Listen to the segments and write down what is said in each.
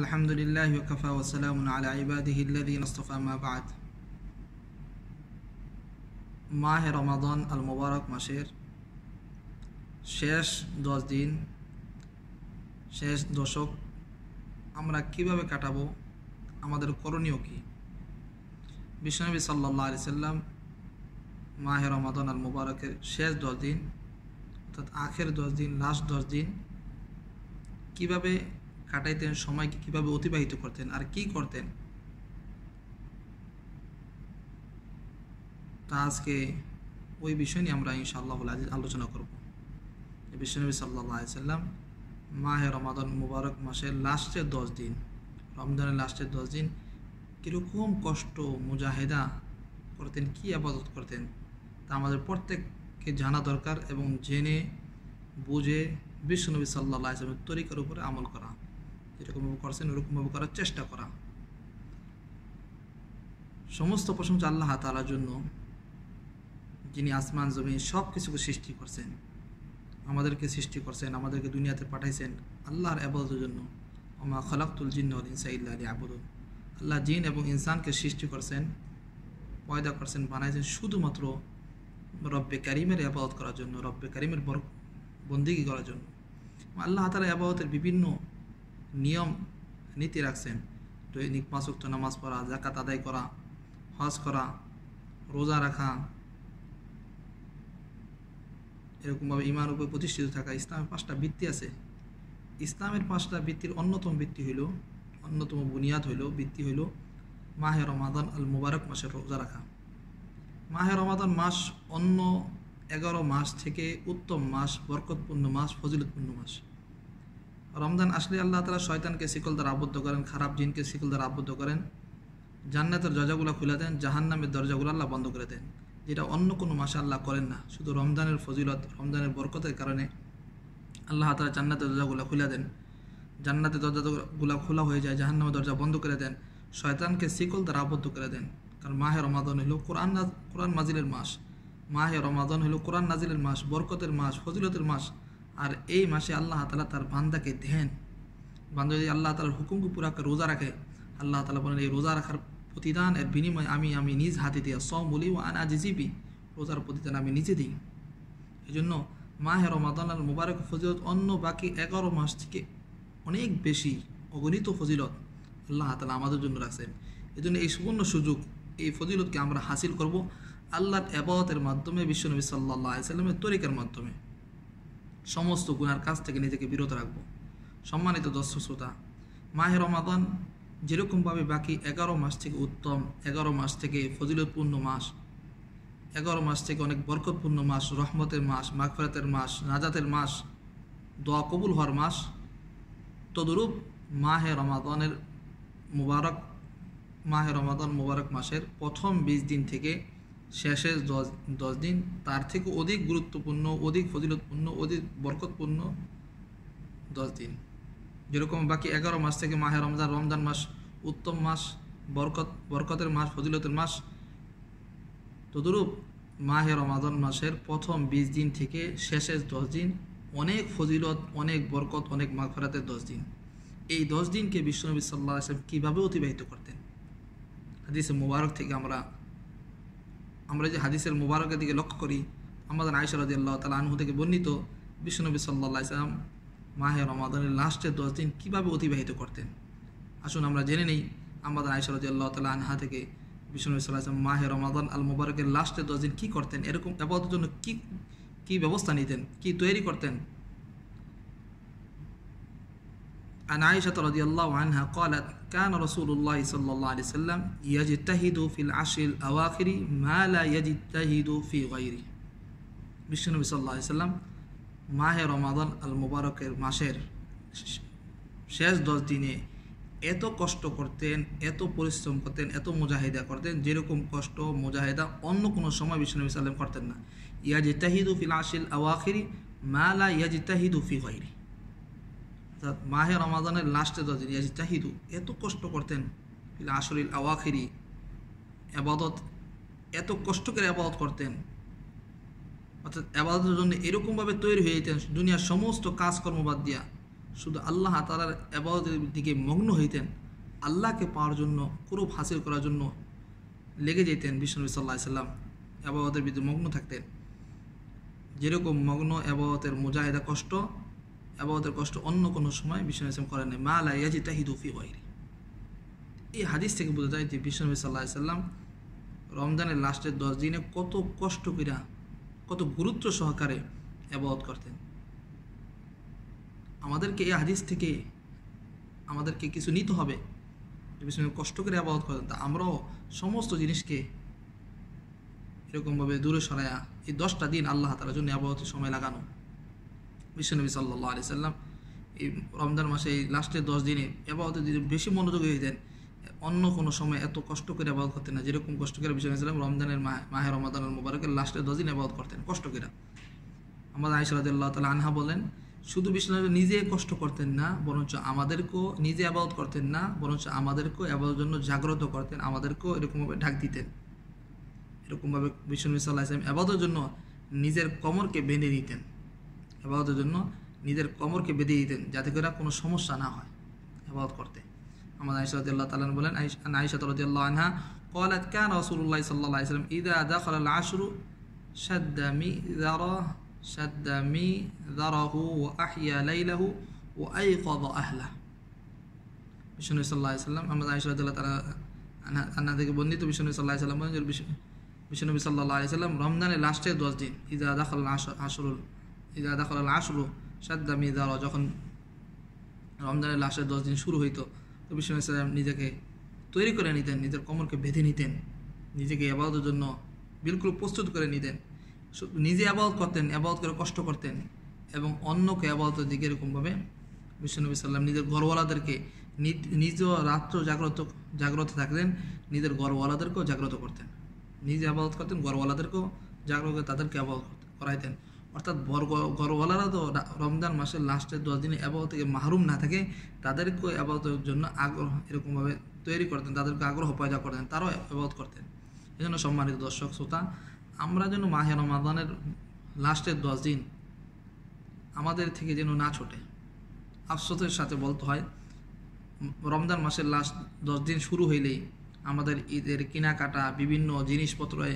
الحمد لله وكفى وسلام على عباده الذين اصطفى ما بعد মাহে রমাদন আল মোবারক মাসের শেষ দশ দিন শেষ দশক আমরা কিভাবে কাটাবো আমাদের করণীয় কী বিশ্বনবী সাল্লাহ আলি সাল্লাম মাহে রমাদন আল মোবারকের শেষ দশ দিন অর্থাৎ আখের দশ দিন লাস্ট দশ দিন কিভাবে কাটাইতেন সময়কে কিভাবে অতিবাহিত করতেন আর কি করতেন তা আজকে ওই বিষয় নিয়ে আমরা ইনশাআল্লাহ আজিজ আলোচনা করব বিশ্বনবী সাল্লাহ সাল্লাম মাহে রমাদন মুবারক মাসের লাস্টের দশ দিন রমজানের লাস্টের দশ দিন কীরকম কষ্ট মুজাহেদা করতেন কি আবাদত করতেন তা আমাদের প্রত্যেককে জানা দরকার এবং জেনে বুঝে বিশ্বনবী সাল্লাহ আসলামের তরিকার উপরে আমল করা যেরকমভাবে করছেন ওরকমভাবে করার চেষ্টা করা সমস্ত প্রশংসা আল্লাহ তালার জন্য যিনি আসমান জমিন সব কিছুকে সৃষ্টি করছেন আমাদেরকে সৃষ্টি করছেন আমাদেরকে দুনিয়াতে পাঠাইছেন আল্লাহর আবাদতের জন্য ওমা খলাকুল জিন্নউল ইনসা ইল্লা আলী আবুদুল আল্লাহ জিন এবং ইনসানকে সৃষ্টি করছেন পয়দা করছেন বানাইছেন শুধুমাত্র রব্বে কারিমের আবাদত করার জন্য রব্বে কারিমের বন্দিগি করার জন্য আল্লাহ তালা আবাদতের বিভিন্ন নিয়ম নীতি রাখছেন দৈনিক পাঁচক্ত নামাজ পড়া জাকাত আদায় করা হজ করা রোজা রাখা এরকমভাবে ইমান উপরে প্রতিষ্ঠিত থাকা ইসলামের পাঁচটা ভিত্তি আছে ইসলামের পাঁচটা ভিত্তির অন্যতম ভিত্তি হইল অন্যতম বুনিয়াদ হইল ভিত্তি হইল মাহে রমাদান আল মুবারক মাসের রোজা রাখা মাহে রমাদান মাস অন্য এগারো মাস থেকে উত্তম মাস বরকতপূর্ণ মাস ফজিলতপূর্ণ মাস রমজান আসলে আল্লাহ তালা শয়তানকে শিকল দ্বারা আবদ্ধ করেন খারাপ জিনকে শিকল দ্বারা আবদ্ধ করেন জান্নাতের দরজাগুলো খুলে দেন জাহান্নামের দরজাগুলো আল্লাহ বন্ধ করে দেন যেটা অন্য কোনো মাসে আল্লাহ করেন না শুধু রমজানের ফজিলত রমজানের বরকতের কারণে আল্লাহ তালা জান্নাতের দরজাগুলো খুলে দেন জান্নাতের দরজাগুলো খোলা হয়ে যায় জাহান্নামের দরজা বন্ধ করে দেন শয়তানকে শিকল দ্বারা আবদ্ধ করে দেন কারণ মাহে রমাদন হলো কোরআন কোরআন মাজিলের মাস মাহে রমাদন হলো কোরআন নাজিলের মাস বরকতের মাস ফজিলতের মাস আর এই মাসে আল্লাহ তালা তার বান্দাকে দেন বান্দা যদি আল্লাহ তালার হুকুমকে পুরা রোজা রাখে আল্লাহ তালা বলেন এই রোজা রাখার প্রতিদান এর বিনিময়ে আমি আমি নিজ হাতে দিয়ে বলি ও জিবি রোজার প্রতিদান আমি নিজে দিই এই জন্য মাহে রমাদাল মুবারক ফজিলত অন্য বাকি এগারো মাস থেকে অনেক বেশি অগণিত ফজিলত আল্লাহ তালা আমাদের জন্য রাখছেন এই জন্য এই সুবর্ণ সুযোগ এই ফজিলতকে আমরা হাসিল করব আল্লাহর এবাদতের মাধ্যমে বিশ্বনবী সাল্লাহ সাল্লামের তরিকার মাধ্যমে সমস্ত গুনার কাছ থেকে নিজেকে বিরত রাখব সম্মানিত দর্শক শ্রোতা মাহে রমাদান যেরকমভাবে বাকি এগারো মাস থেকে উত্তম এগারো মাস থেকে ফজিলতপূর্ণ মাস এগারো মাস থেকে অনেক বরকতপূর্ণ মাস রহমতের মাস মাগফরাতের মাস নাজাতের মাস দোয়া কবুল হওয়ার মাস তদরূপ মাহে রমাদানের মুবারক মাহে রমাদান মুবারক মাসের প্রথম বিশ দিন থেকে শেষে দশ দশ দিন তার থেকে অধিক গুরুত্বপূর্ণ অধিক ফজিলতপূর্ণ অধিক বরকতপূর্ণ দশ দিন যেরকম বাকি এগারো মাস থেকে মাহে রমজান রমজান মাস উত্তম মাস বরকত বরকতের মাস ফজিলতের মাস তদুরূপ মাহে রমাদন মাসের প্রথম বিশ দিন থেকে শেষের দশ দিন অনেক ফজিলত অনেক বরকত অনেক মাঘরাতের দশ দিন এই দশ দিনকে বিশ্বনবী সাল্লা সাহেব কীভাবে অতিবাহিত করতেন হাদিসে মুবারক থেকে আমরা আমরা যে হাদিসের মুবারকের দিকে লক্ষ্য করি আমাদের আয়সারদি আল্লাহ তালা আনহু থেকে বর্ণিত বিশ্বনবী সাল্লা সাল্লাম মাহে রমাদানের লাস্টের দশ দিন কীভাবে অতিবাহিত করতেন আসুন আমরা জেনে নিই আমাদের আয়সারদি আল্লাহ তালা আনহা থেকে বিশ্বনবী সাল্লাহ সাল্লাম মাহে রমাদান আল মুবারকের লাস্টের দশ দিন কী করতেন এরকম আপাতত জন্য কী কী ব্যবস্থা নিতেন কী তৈরি করতেন عن عائشة رضي الله عنها قالت كان رسول الله صلى الله عليه وسلم يجتهد في العشر الأواخر ما لا يجتهد في غيره بشنو صلى الله عليه وسلم ماه رمضان المبارك المعشر شاز دوز دينه এত কষ্ট করতেন এত পরিশ্রম করতেন এত মুজাহিদা করতেন যেরকম কষ্ট মুজাহিদা অন্য কোনো সময় বিষ্ণু সাল্লাম করতেন না ইয়াজ তাহিদু ফিল আশিল আওয়াখিরি মালা ইয়াজ তাহিদু ফি হইরি মাহে রমাজানের লাস্টে যা যিনি চাহিদু এত কষ্ট করতেন ফিল আসরিল আওয়াখিরি আবাদত এত কষ্ট করে আবাদত করতেন অর্থাৎ আবাদতের জন্য এরকমভাবে তৈরি হয়ে যেতেন দুনিয়ার সমস্ত কাজকর্ম বাদ দিয়া শুধু আল্লাহ তালার আবাদতের দিকে মগ্ন হইতেন আল্লাহকে পাওয়ার জন্য কুরুপ হাসিল করার জন্য লেগে যেতেন বিষ্ণু সাল্লাহ সাল্লাম আবাদতের বিরুদ্ধে মগ্ন থাকতেন যেরকম মগ্ন আবাদতের মোজাহেদা কষ্ট আবাহতের কষ্ট অন্য কোনো সময় বিষ্ণু ইসলাম করেন নাই মা আলা ইয়াজি তাহিদুফি ওয়াইরি এই হাদিস থেকে বোঝা যায় যে বিষ্ণু সাল্লাহ সাল্লাম রমজানের লাস্টের দশ দিনে কত কষ্ট করা কত গুরুত্ব সহকারে অ্যাবাদ করতেন আমাদেরকে এই হাদিস থেকে আমাদেরকে কিছু নিতে হবে বিষ্ণু কষ্ট করে অ্যাবাদ করতেন তা আমরাও সমস্ত জিনিসকে এরকমভাবে দূরে সরায়া এই দশটা দিন আল্লাহ তালার জন্য আবাহতের সময় লাগানো বিশ্বনবী সাল্লাহ আলি সাল্লাম এই রমজান মাসে এই লাস্টের দশ দিনে এবাদতে যদি বেশি মনোযোগী হয়ে দেন অন্য কোনো সময় এত কষ্ট করে আবাদ করতেন না যেরকম কষ্ট করে বিশ্বনবী সাল্লাম রমজানের মাহে রমাদানের মোবারকের লাস্টের দশ দিন আবাদ করতেন কষ্ট করে আমাদের আইসরাদুল্লাহ তালা আনহা বলেন শুধু বিশ্বনাথ নিজে কষ্ট করতেন না বরঞ্চ আমাদেরকেও নিজে আবাদত করতেন না বরঞ্চ আমাদেরকেও আবাদের জন্য জাগ্রত করতেন আমাদেরকেও এরকমভাবে ঢাক দিতেন এরকমভাবে বিশ্বনবী সাল্লাহ ইসলাম আবাদের জন্য নিজের কমরকে বেঁধে দিতেন আবাদতের জন্য নিজের কমরকে বেঁধে দিতেন যাতে করে কোনো সমস্যা না হয় আবাদত করতে আমাদের আইসা রদিয়াল্লাহ তালান বলেন আইসা রদিয়াল্লাহ আনহা قالت كان رسول الله صلى الله عليه وسلم إذا দার العشر شد مئذره شد হু ও আই কব আহলা বিষ্ণু সাল্লাহ সাল্লাম আমাদের আইসা তালা আন্না থেকে বন্দিত বিষ্ণু সাল্লাহ সাল্লাম বলেন বিষ্ণু নবী সাল্লাহ আলি সাল্লাম রমজানের লাস্টের দশ দিন ইজা দাখাল আশরুল ইদা দাখল আল আশরু সাদ্দা মিদার যখন রমজানের লাশের দশ দিন শুরু হইতো তো বিষ্ণু নিজেকে তৈরি করে নিতেন নিজের কমরকে বেঁধে নিতেন নিজেকে আবাদতের জন্য বিলকুল প্রস্তুত করে নিতেন নিজে আবাদত করতেন আবাদত করে কষ্ট করতেন এবং অন্যকে আবাদতের দিকে এরকমভাবে বিশ্বনবী সাল্লাম নিজের ঘরওয়ালাদেরকে নিজ রাত্র জাগ্রত জাগ্রত থাকতেন নিজের ঘরওয়ালাদেরকেও জাগ্রত করতেন নিজে আবাদত করতেন ঘরওয়ালাদেরকেও জাগ্রত তাদেরকে আবাদত করাইতেন অর্থাৎ ঘরওয়ালারা তো রমজান মাসের লাস্টের দশ দিনে আবহাওয়া থেকে মাহরুম না থাকে তাদেরকে আবাদতের জন্য আগ্রহ এরকমভাবে তৈরি করতেন তাদেরকে আগ্রহ পয়দা করতেন তারাও আবাদ করতেন এই জন্য সম্মানিত দর্শক শ্রোতা আমরা যেন মাহে রমাদানের লাস্টের দশ দিন আমাদের থেকে যেন না ছোটে আফসোসের সাথে বলতে হয় রমজান মাসের লাস্ট দশ দিন শুরু হইলেই আমাদের ঈদের কেনাকাটা বিভিন্ন জিনিসপত্রে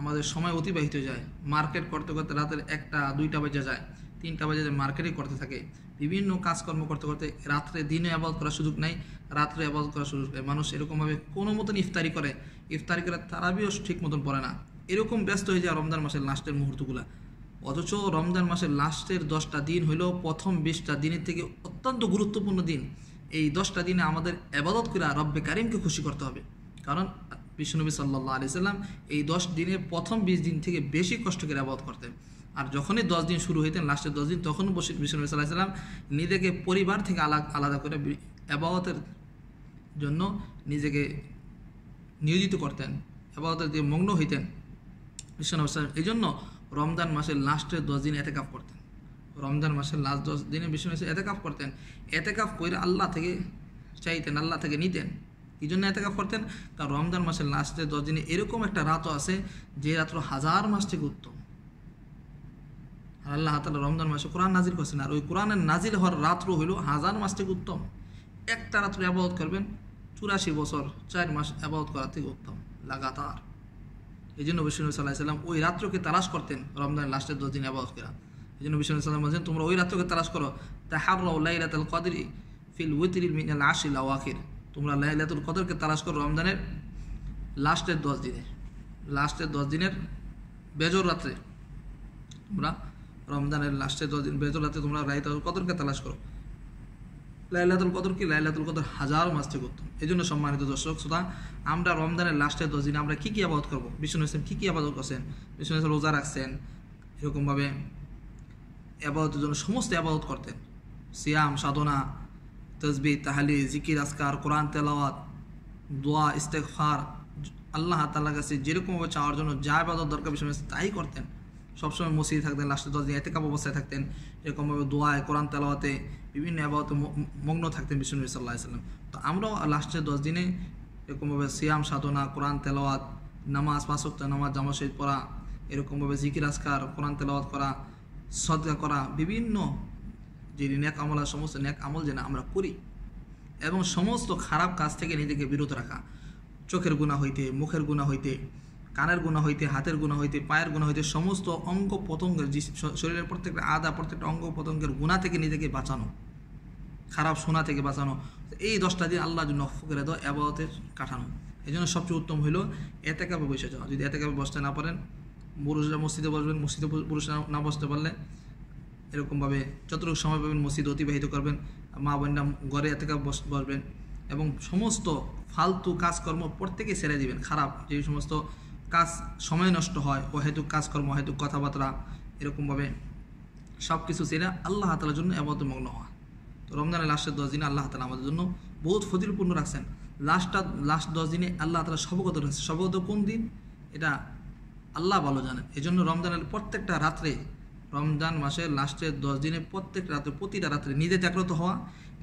আমাদের সময় অতিবাহিত হয়ে যায় মার্কেট করতে করতে রাতের একটা দুইটা বাজে যায় তিনটা বাজে মার্কেটে করতে থাকে বিভিন্ন কাজকর্ম করতে করতে রাত্রে দিনে আবাদ করার সুযোগ নেই রাত্রে আবাদ করার সুযোগ নেই মানুষ এরকমভাবে কোনো মতন ইফতারি করে ইফতারি করে তারাবিও ঠিক মতন পড়ে না এরকম ব্যস্ত হয়ে যায় রমজান মাসের লাস্টের মুহূর্তগুলো অথচ রমজান মাসের লাস্টের দশটা দিন হলো প্রথম বিশটা দিনের থেকে অত্যন্ত গুরুত্বপূর্ণ দিন এই দশটা দিনে আমাদের আবাদত করে রব্বে কারিমকে খুশি করতে হবে কারণ বিষ্ণুনবী সাল্লা আলি সাল্লাম এই দশ দিনের প্রথম বিশ দিন থেকে বেশি কষ্ট করে আবাদ করতেন আর যখনই দশ দিন শুরু হইতেন লাস্টের দশ দিন তখন বসে বিষ্ণুনবী সাল্লাহ সাল্লাম নিজেকে পরিবার থেকে আলাদা আলাদা করে আবাহতের জন্য নিজেকে নিয়োজিত করতেন আবাহতের দিকে মগ্ন হইতেন বিষ্ণুনবী সাল্লাম এই জন্য রমজান মাসের লাস্টের দশ দিন এতে কাপ করতেন রমজান মাসের লাস্ট দশ দিনে বিষ্ণু এতে কাপ করতেন এতে কাপ করে আল্লাহ থেকে চাইতেন আল্লাহ থেকে নিতেন এই জন্য এতেকাফ করতেন কারণ রমজান মাসের লাস্টে দশ দিনে এরকম একটা রাতও আছে যে রাত্র হাজার মাস থেকে উত্তম আর আল্লাহ তালা রমজান মাসে কোরআন নাজির করছেন আর ওই কোরআনের নাজির হওয়ার রাত্র হইল হাজার মাস থেকে উত্তম একটা রাত্রে আবাহত করবেন চুরাশি বছর চার মাস আবাহত করা থেকে উত্তম লাগাতার এই জন্য বিষ্ণু সাল্লাহ সাল্লাম ওই রাত্রকে তালাশ করতেন রমজানের লাস্টের দশ দিন আবাহত করা এই জন্য বিষ্ণু সাল্লাম বলছেন তোমরা ওই রাত্রকে তালাশ করো তাহার রাউলাইলাত আল কদরি ফিল উইতির মিনাল আশিল আওয়াখির তোমরা লাইলাতুল কদরকে তালাশ করো রমজানের লাস্টের দশ দিনে লাস্টের দশ দিনের বেজর রাত্রে তোমরা রমজানের লাস্টের দশ দিন বেজর রাত্রে তোমরা লাইলাতুল কদরকে তালাশ করো লাইলাতুল কদর কি লাইলাতুল কদর হাজার মাস থেকে করতো এই জন্য সম্মানিত দর্শক শ্রোতা আমরা রমজানের লাস্টের দশ দিনে আমরা কী কী আবাদ করবো বিষ্ণু ইসলাম কী কী আবাদত করছেন বিষ্ণু ইসলাম রোজা রাখছেন এরকমভাবে আবাদতের জন্য সমস্ত আবাদত করতেন সিয়াম সাধনা তসবি তাহলি জিকির আসকার কোরআন তেলাওয়াত দোয়া ইস্তেকফার আল্লাহ তাল্লাহ কাছে যেরকমভাবে চাওয়ার জন্য যা বাদত দরকার বিষয় তাই করতেন সবসময় মসিদে থাকতেন লাস্টে দশ দিন এতেকাপ অবস্থায় থাকতেন এরকমভাবে দোয়ায় কোরআন তেলাওয়াতে বিভিন্ন আবাহতে মগ্ন থাকতেন বিষ্ণু সাল্লাহ সাল্লাম তো আমরাও লাস্টের দশ দিনে এরকমভাবে সিয়াম সাধনা কোরআন তেলাওয়াত নামাজ পাঁচক্ত নামাজ জামা শহীদ পড়া এরকমভাবে জিকির আসকার কোরআন তেলাওয়াত করা সদকা করা বিভিন্ন যিনি ন্যাক আমল আর সমস্ত ন্যাক আমল যেন আমরা করি এবং সমস্ত খারাপ কাজ থেকে নিজেকে বিরত রাখা চোখের গুণা হইতে মুখের গুণা হইতে কানের গুণা হইতে হাতের গুণা হইতে পায়ের গুণা হইতে সমস্ত অঙ্গ পতঙ্গের শরীরের প্রত্যেকটা আদা প্রত্যেকটা অঙ্গ পতঙ্গের গুণা থেকে নিজেকে বাঁচানো খারাপ শোনা থেকে বাঁচানো এই দশটা দিন আল্লাহ জন্য করে দেওয়া আবাদতের কাঠানো এই জন্য সবচেয়ে উত্তম হলো এতে কাপে বসে যাওয়া যদি এতে কাপে বসতে না পারেন পুরুষরা মসজিদে বসবেন মসজিদে পুরুষরা না বসতে পারলে এরকমভাবে যতটুকু সময় পাবেন মসজিদ অতিবাহিত করবেন মা বোনরা ঘরে থেকে বসবেন এবং সমস্ত ফালতু কাজকর্ম প্রত্যেকেই সেরে দিবেন খারাপ যে সমস্ত কাজ সময় নষ্ট হয় অহেতুক কাজকর্ম হেতুক কথাবার্তা এরকমভাবে সব কিছু সেরে আল্লাহ তালার জন্য এমত মগ্ন হওয়া তো রমজানের লাস্টের দশ দিনে আল্লাহ তালা আমাদের জন্য বহুত ফজিলপূর্ণ রাখছেন লাস্টটা লাস্ট দশ দিনে আল্লাহ তালা সবগত রাখছে সবগত কোন দিন এটা আল্লাহ ভালো জানেন এই জন্য রমজানের প্রত্যেকটা রাত্রে রমজান মাসের লাস্টের দশ দিনে প্রত্যেক রাত্রে প্রতিটা রাত্রে নিজে জাগ্রত হওয়া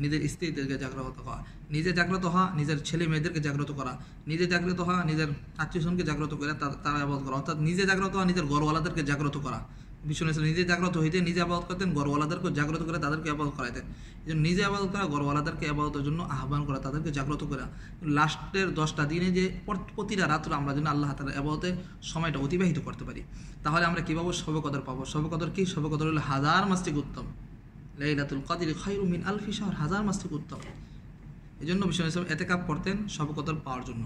নিজের স্ত্রীদেরকে জাগ্রত হওয়া নিজে জাগ্রত হওয়া নিজের ছেলে মেয়েদেরকে জাগ্রত করা নিজে জাগ্রত হওয়া নিজের আত্মীয় স্বজনকে জাগ্রত করে তারা আবাদ করা অর্থাৎ নিজে জাগ্রত হওয়া নিজের গরওয়ালাদেরকে জাগ্রত করা বিষ্ণু ইসলাম নিজে জাগ্রত হইতে নিজে আবাদত করতেন গরওয়ালাদেরকে জাগ্রত করে তাদেরকে আবাদত করাইতেন এই জন্য নিজে আবাদত করা গরওয়ালাদেরকে আবাদতের জন্য আহ্বান করা তাদেরকে জাগ্রত করা লাস্টের দশটা দিনে যে প্রতিটা রাত্র আমরা যেন আল্লাহ তালা আবাদতে সময়টা অতিবাহিত করতে পারি তাহলে আমরা কীভাবে সবকদর পাবো সবকদর কি সবকদর হলো হাজার মাস্তিক উত্তম লাইলাতুল কাদির মিন আলফি শাহর হাজার মাস্তিক উত্তম এই জন্য বিষ্ণু এতে কাপ করতেন সবকদর পাওয়ার জন্য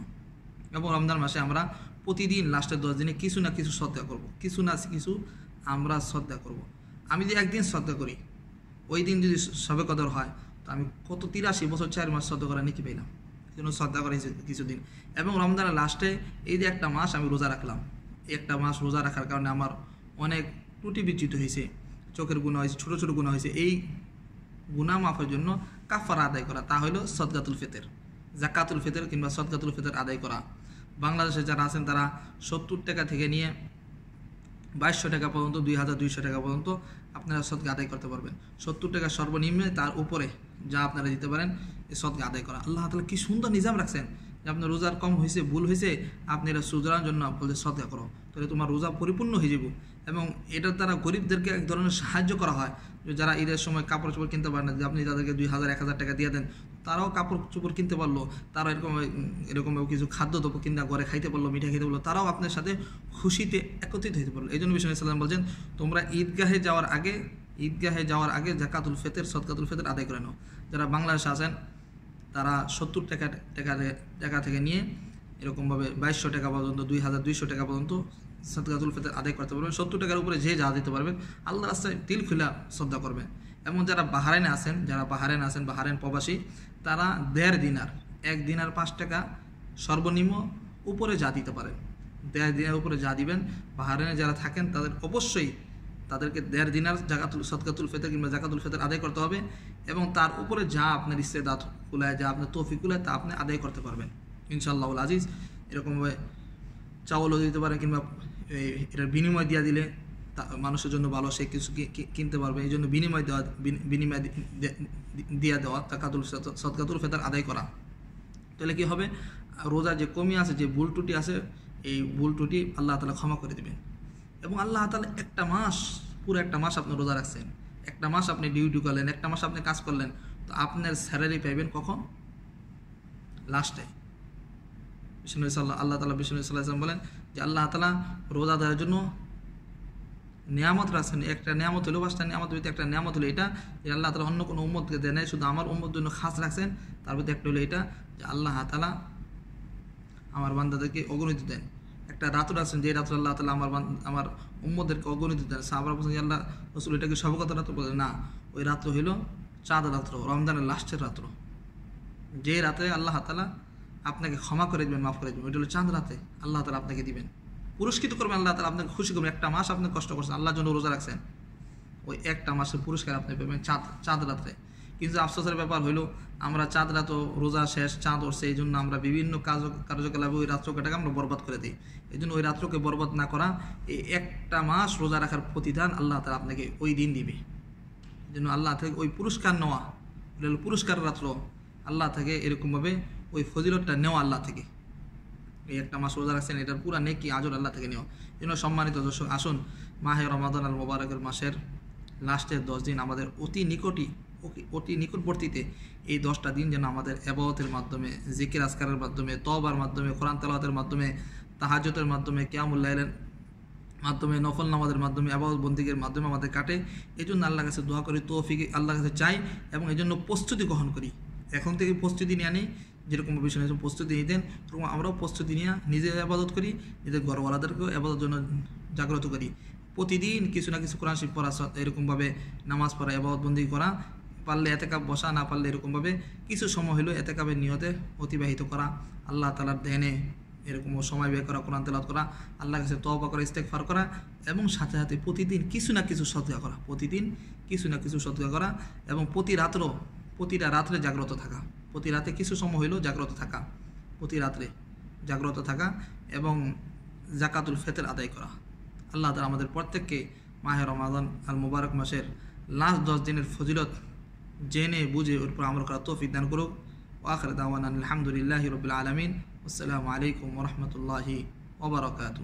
এবং রমজান মাসে আমরা প্রতিদিন লাস্টের দশ দিনে কিছু না কিছু সত্যা করব কিছু না কিছু আমরা শ্রদ্ধা করব। আমি যদি একদিন শ্রদ্ধা করি ওই দিন যদি সবে কদর হয় তো আমি কত তিরাশি বছর চার মাস শ্রদ্ধা করা নাকি পেলাম জন্য শ্রদ্ধা করি কিছুদিন এবং রমজানের লাস্টে এই যে একটা মাস আমি রোজা রাখলাম একটা মাস রোজা রাখার কারণে আমার অনেক ত্রুটি বিচ্যুত হয়েছে চোখের গুণা হয়েছে ছোটো ছোটো গুণা হয়েছে এই গুণা মাফের জন্য কাফার আদায় করা তা হলো সদগাতুল ফেতের জাকাতুল ফেতের কিংবা সদগাতুল ফেতের আদায় করা বাংলাদেশে যারা আছেন তারা সত্তর টাকা থেকে নিয়ে বাইশশো টাকা পর্যন্ত দুই হাজার দুইশো টাকা পর্যন্ত আপনারা সৎকে আদায় করতে পারবেন সত্তর টাকা সর্বনিম্নে তার উপরে যা আপনারা দিতে পারেন এই সৎকে আদায় করা আল্লাহ তালা কী সুন্দর নিজাম রাখছেন যে আপনার রোজার কম হয়েছে ভুল হয়েছে আপনি এটা সুজরার জন্য বলছে সৎকা করো তাহলে তোমার রোজা পরিপূর্ণ হয়ে যাব এবং এটার দ্বারা গরিবদেরকে এক ধরনের সাহায্য করা হয় যারা ঈদের সময় কাপড় চোপড় কিনতে পারে না যে আপনি তাদেরকে দুই হাজার এক হাজার টাকা দিয়ে দেন তারাও কাপড় চোপড় কিনতে পারলো তারা এরকম এরকম কিছু খাদ্য খাদ্যদ্রব্য কিনা ঘরে খাইতে পারলো মিঠা খাইতে পারলো তারাও আপনার সাথে খুশিতে একত্রিত হতে পারলো এই জন্য বিশ্বনাথ সাল্লাম বলছেন তোমরা ঈদগাহে যাওয়ার আগে ঈদগাহে যাওয়ার আগে জাকাতুল ফেতের সদকাতুল ফেতের আদায় করে নাও যারা বাংলাদেশে আছেন তারা সত্তর টাকা টাকা টাকা থেকে নিয়ে এরকমভাবে বাইশশো টাকা পর্যন্ত দুই হাজার দুইশো টাকা পর্যন্ত সদকাতুল ফেতের আদায় করতে পারবেন সত্তর টাকার উপরে যে যা দিতে পারবেন আল্লাহ রাস্তায় তিল খুলা শ্রদ্ধা করবেন এবং যারা বাহারেনে আছেন যারা বাহারেন আছেন বাহারেন প্রবাসী তারা দেড় দিনার এক দিনার পাঁচ টাকা সর্বনিম্ন উপরে যা দিতে পারেন দেড় দিনের উপরে যা দিবেন বাহারেনে যারা থাকেন তাদের অবশ্যই তাদেরকে দেড় দিনার জাকাতুল সৎকাতুল ফেতর কিংবা জাকাতুল ফেতর আদায় করতে হবে এবং তার উপরে যা আপনার দাঁত কুলায় যা আপনার তৌফিক কুলায় তা আপনি আদায় করতে পারবেন ইনশাল্লাহ আজিজ এরকমভাবে চাউলও দিতে পারে কিংবা এটার বিনিময় দিয়ে দিলে মানুষের জন্য ভালো সে কিছু কিনতে পারবে এই জন্য বিনিময় দেওয়া বিনিময় দিয়া দেওয়া তাকাতুল সৎকাতুল ফেতার আদায় করা তাহলে কি হবে রোজা যে কমি আছে যে ভুল টুটি আছে এই ভুল টুটি আল্লাহ তালা ক্ষমা করে দেবেন এবং আল্লাহ তালা একটা মাস পুরো একটা মাস আপনি রোজা রাখছেন একটা মাস আপনি ডিউটি করলেন একটা মাস আপনি কাজ করলেন তো আপনার স্যালারি পাইবেন কখন লাস্টে বিষ্ণু সাল্লাহ আল্লাহ তালা বিষ্ণু সাল্লাহ বলেন যে আল্লাহ তালা রোজা দেওয়ার জন্য নিয়ামত রাখছেন একটা নিয়ামত হলো পাঁচটা নিয়ামত হইতে একটা নিয়ামত হলো এটা যে আল্লাহ তালা অন্য কোনো উম্মতকে দেয় নাই শুধু আমার উম্মত জন্য খাস রাখছেন তার মধ্যে একটা হলো এটা যে আল্লাহ তালা আমার বান্দাদেরকে অগণিত দেন একটা রাতুর আছেন যে রাতুর আল্লাহ তালা আমার আমার উম্মদেরকে অগণিত দেন সাবার বলছেন আল্লাহ রসুল এটাকে সবকত রাত্র বলে না ওই রাত্র হইল চাঁদ রাত্র রমজানের লাস্টের রাত্র যে রাতে আল্লাহ তালা আপনাকে ক্ষমা করে দেবেন মাফ করে দেবেন ওইটা হলো চাঁদ রাতে আল্লাহ তালা আপনাকে দিবেন পুরস্কৃত করবেন আল্লাহ তালা আপনাকে খুশি করবেন একটা মাস আপনি কষ্ট করছেন আল্লাহর জন্য রোজা রাখছেন ওই একটা মাসের পুরস্কার আপনি পাবেন চাঁদ চাঁদ রাত্রে কিন্তু আফসোসের ব্যাপার হইলো আমরা চাঁদ রাত রোজা শেষ চাঁদ ওরছে এই জন্য আমরা বিভিন্ন কাজ কার্যকলাপে ওই রাত্রকেটাকে আমরা বরবাদ করে দিই এই জন্য ওই রাত্রকে বরবাদ না করা এই একটা মাস রোজা রাখার প্রতিদান আল্লাহ তালা আপনাকে ওই দিন দিবে এই জন্য আল্লাহ থেকে ওই পুরস্কার নেওয়া পুরস্কার রাত্র আল্লাহ থেকে এরকমভাবে ওই ফজিলতটা নেওয়া আল্লাহ থেকে এই একটা মাস রোজা রাখছেন এটার পুরা নেকি আজর আল্লাহ থেকে নিও এজন্য সম্মানিত দর্শক আসুন মাহে রমাদান আল মোবারকের মাসের লাস্টের দশ দিন আমাদের অতি নিকটই অতি নিকটবর্তীতে এই দশটা দিন যেন আমাদের অ্যাবাওয়াতের মাধ্যমে জিকির আসকারের মাধ্যমে তবার মাধ্যমে কোরআন তালাতের মাধ্যমে তাহাজতের মাধ্যমে ক্যামুল্লাইলের মাধ্যমে নফল নামাদের মাধ্যমে আবাহ বন্দীকের মাধ্যমে আমাদের কাটে এই জন্য আল্লাহ কাছে দোয়া করি তৌফিক আল্লাহ কাছে চাই এবং এই জন্য প্রস্তুতি গ্রহণ করি এখন থেকে প্রস্তুতি নিয়ে আনি যেরকম বিষয় নিয়ে প্রস্তুতি নিতেন সেরকম আমরাও প্রস্তুতি নিয়ে নিজে আবাদত করি নিজের ঘরওয়ালাদেরকেও আবাদত জন্য জাগ্রত করি প্রতিদিন কিছু না কিছু কোরআন শিব পড়া এরকমভাবে নামাজ পড়া আবাদতবন্দি করা পারলে এতে কাপ বসা না পারলে এরকমভাবে কিছু সময় হলেও এতে কাপের নিয়তে অতিবাহিত করা আল্লাহ তালার ধ্যানে এরকম সময় ব্যয় করা কোরআন তেলাত করা আল্লাহ কাছে তবা করা ফার করা এবং সাথে সাথে প্রতিদিন কিছু না কিছু সৎকা করা প্রতিদিন কিছু না কিছু সৎকা করা এবং প্রতি রাত্র প্রতিটা রাত্রে জাগ্রত থাকা প্রতি রাতে কিছু সময় হইলেও জাগ্রত থাকা প্রতি রাত্রে জাগ্রত থাকা এবং জাকাতুল ফেতের আদায় করা আল্লাহ তালা আমাদের প্রত্যেককে মাহে রমাদান আল মুবারক মাসের লাস্ট দশ দিনের ফজিলত জেনে বুঝে ওর উপর আমার করা তৌফিক দান করুক ওয়াখর দাওয়ান আলহামদুলিল্লাহ রবিল আলমিন আসসালামু আলাইকুম রহমতুল্লাহি ওবরাকাতু